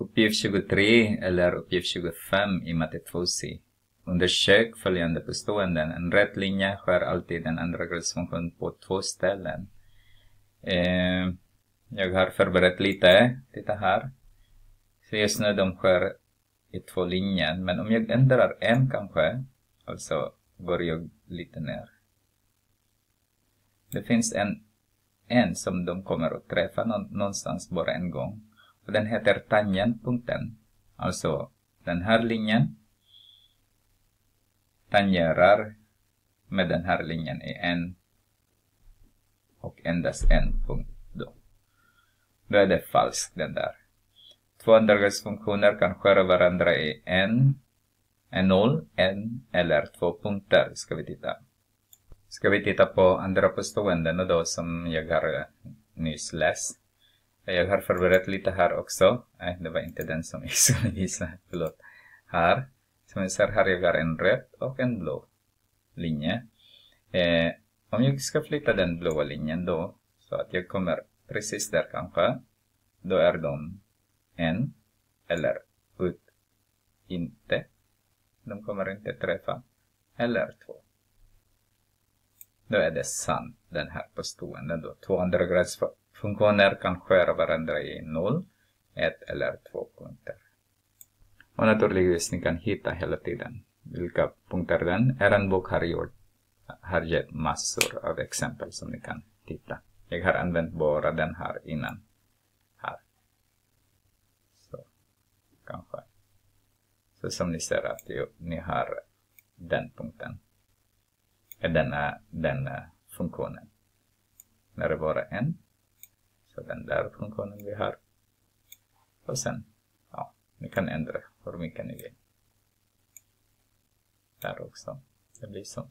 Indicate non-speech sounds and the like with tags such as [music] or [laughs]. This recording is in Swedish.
Uppgift 23 eller uppgift 25 i matte 2c. Undersök följande e påståenden. En rätt linje skär alltid en andra gradsfunktion på två ställen. Eh, jag har förberett lite. Titta här. Så just nu de skär i två linjer. Men om jag e ändrar en kanske, alltså går jag e lite ner. Det finns en, en som de kommer att träffa någonstans bara en gång och den heter tangentpunkten. Alltså den här linjen tangerar med den här linjen i en och endast en punkt då. Då är det falskt den där. Två undergångsfunktioner kan skära varandra i en, en noll, en eller två punkter ska vi titta. Ska vi titta på andra påståenden då som jag har eh, nyss läst. Jag har förberett lite här också. Nej, det var inte den som [laughs] jag skulle visa. Förlåt. Här. Som ni ser här jag har en röd och en blå linje. Eh, om jag ska flytta den blåa linjen då, så att jag kommer precis där kanske, då är de en eller ut inte. De kommer inte träffa. Eller två. Då är det sant, den här påståenden då. 200 grads Funktioner kan skära varandra i 0, 1 eller 2 punkter. Och naturligtvis, ni kan hitta hela tiden vilka punkter den. Er bok har, gjort, har gett massor av exempel som ni kan titta. Jag har använt bara den här innan. Här. Så, kanske. Så som ni ser att ju, ni har den punkten. Denna, denna eh, eh, funktionen. När det bara en för den där funktionen vi har. Och sen, ja, ni kan ändra hur mycket ni vill. Där också. Det blir så.